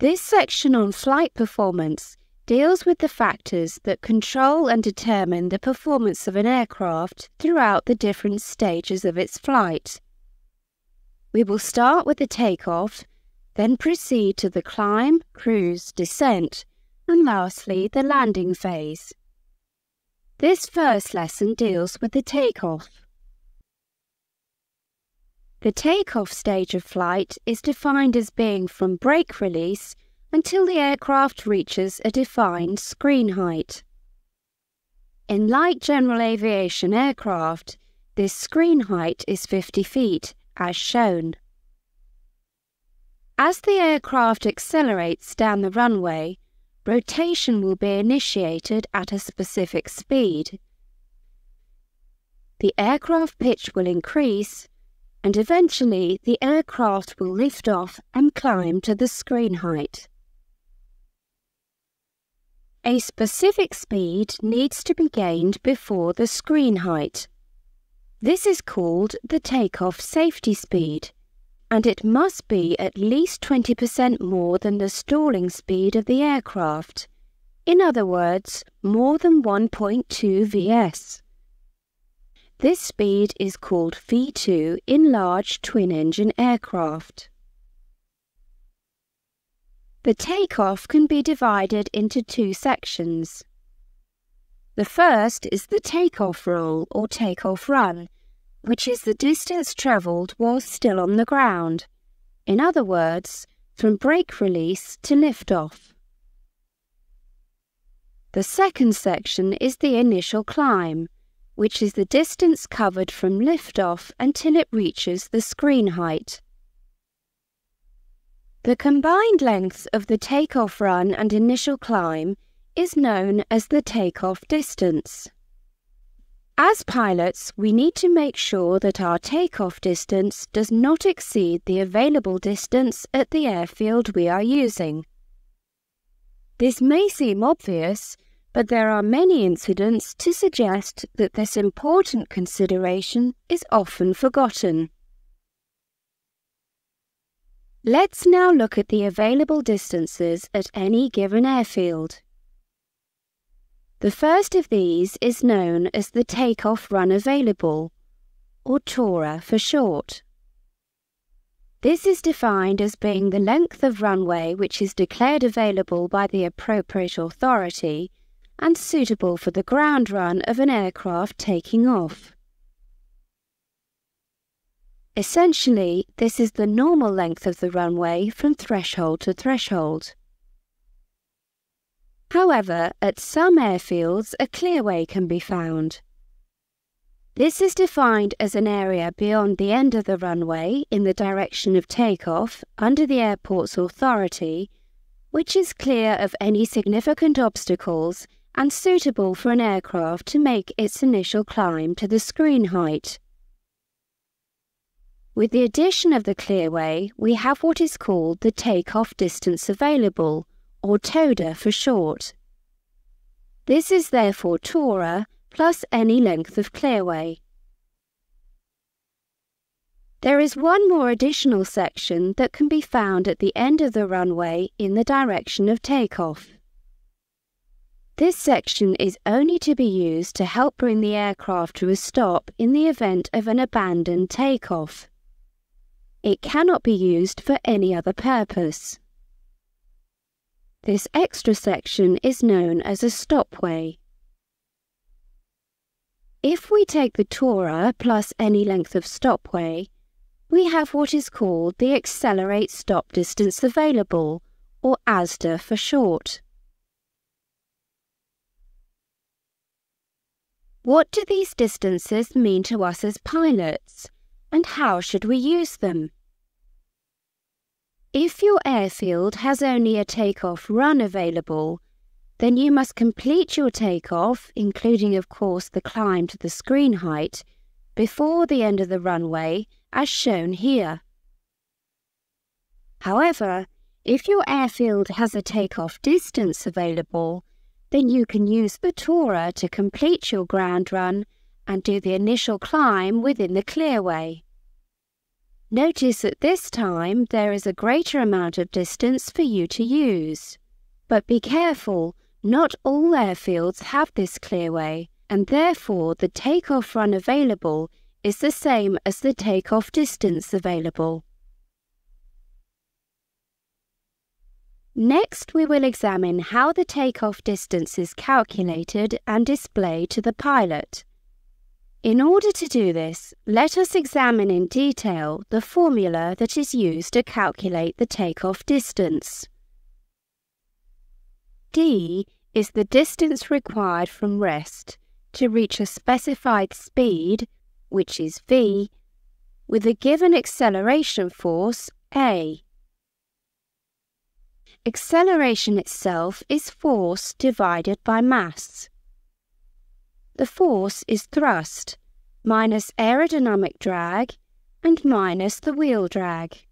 This section on flight performance deals with the factors that control and determine the performance of an aircraft throughout the different stages of its flight. We will start with the takeoff, then proceed to the climb, cruise, descent, and lastly the landing phase. This first lesson deals with the takeoff. The takeoff stage of flight is defined as being from brake release until the aircraft reaches a defined screen height. In light general aviation aircraft, this screen height is 50 feet, as shown. As the aircraft accelerates down the runway, rotation will be initiated at a specific speed. The aircraft pitch will increase and eventually the aircraft will lift off and climb to the screen height. A specific speed needs to be gained before the screen height. This is called the takeoff safety speed, and it must be at least 20% more than the stalling speed of the aircraft. In other words, more than 1.2 vs. This speed is called V2 in large twin-engine aircraft. The takeoff can be divided into two sections. The first is the takeoff roll or takeoff run, which is the distance travelled while still on the ground. In other words, from brake release to liftoff. The second section is the initial climb, which is the distance covered from liftoff until it reaches the screen height. The combined length of the takeoff run and initial climb is known as the takeoff distance. As pilots, we need to make sure that our takeoff distance does not exceed the available distance at the airfield we are using. This may seem obvious, but there are many incidents to suggest that this important consideration is often forgotten. Let's now look at the available distances at any given airfield. The first of these is known as the takeoff run available, or TORA for short. This is defined as being the length of runway which is declared available by the appropriate authority and suitable for the ground run of an aircraft taking off. Essentially, this is the normal length of the runway from threshold to threshold. However, at some airfields, a clearway can be found. This is defined as an area beyond the end of the runway in the direction of takeoff under the airport's authority, which is clear of any significant obstacles and suitable for an aircraft to make its initial climb to the screen height. With the addition of the clearway, we have what is called the takeoff distance available, or TODA for short. This is therefore TORA plus any length of clearway. There is one more additional section that can be found at the end of the runway in the direction of takeoff. This section is only to be used to help bring the aircraft to a stop in the event of an abandoned takeoff. It cannot be used for any other purpose. This extra section is known as a stopway. If we take the Tora plus any length of stopway, we have what is called the Accelerate Stop Distance Available, or ASDA for short. What do these distances mean to us as pilots, and how should we use them? If your airfield has only a takeoff run available, then you must complete your takeoff, including, of course, the climb to the screen height, before the end of the runway, as shown here. However, if your airfield has a takeoff distance available, then you can use the TORA to complete your ground run and do the initial climb within the clearway. Notice that this time there is a greater amount of distance for you to use. But be careful, not all airfields have this clearway, and therefore the takeoff run available is the same as the takeoff distance available. Next, we will examine how the takeoff distance is calculated and displayed to the pilot. In order to do this, let us examine in detail the formula that is used to calculate the takeoff distance. D is the distance required from rest to reach a specified speed, which is v, with a given acceleration force, a. Acceleration itself is force divided by mass. The force is thrust minus aerodynamic drag and minus the wheel drag.